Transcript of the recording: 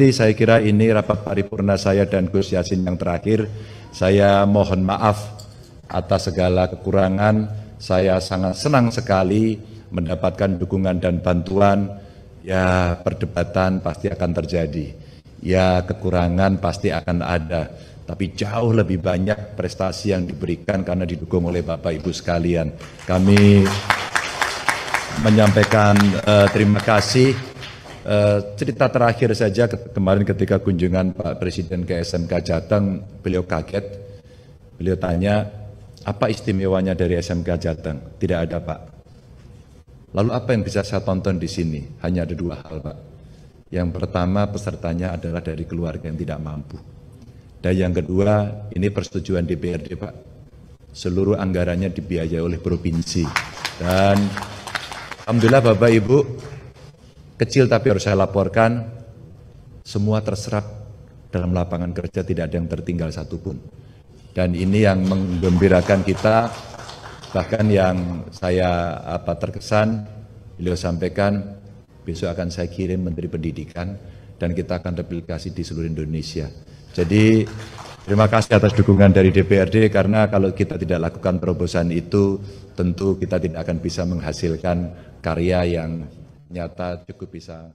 Jadi saya kira ini rapat paripurna saya dan Gus Yasin yang terakhir. Saya mohon maaf atas segala kekurangan. Saya sangat senang sekali mendapatkan dukungan dan bantuan. Ya, perdebatan pasti akan terjadi. Ya, kekurangan pasti akan ada. Tapi jauh lebih banyak prestasi yang diberikan karena didukung oleh Bapak Ibu sekalian. Kami menyampaikan uh, terima kasih Eh, cerita terakhir saja kemarin ketika kunjungan Pak Presiden ke SMK Jateng, beliau kaget. Beliau tanya, apa istimewanya dari SMK Jateng? Tidak ada Pak. Lalu apa yang bisa saya tonton di sini? Hanya ada dua hal Pak. Yang pertama pesertanya adalah dari keluarga yang tidak mampu. Dan yang kedua, ini persetujuan DPRD Pak. Seluruh anggarannya dibiayai oleh provinsi. Dan Alhamdulillah Bapak Ibu, kecil tapi harus saya laporkan, semua terserap dalam lapangan kerja tidak ada yang tertinggal satupun. Dan ini yang menggembirakan kita, bahkan yang saya apa terkesan, beliau sampaikan, besok akan saya kirim Menteri Pendidikan, dan kita akan replikasi di seluruh Indonesia. Jadi terima kasih atas dukungan dari DPRD karena kalau kita tidak lakukan terobosan itu tentu kita tidak akan bisa menghasilkan karya yang nyata cukup bisa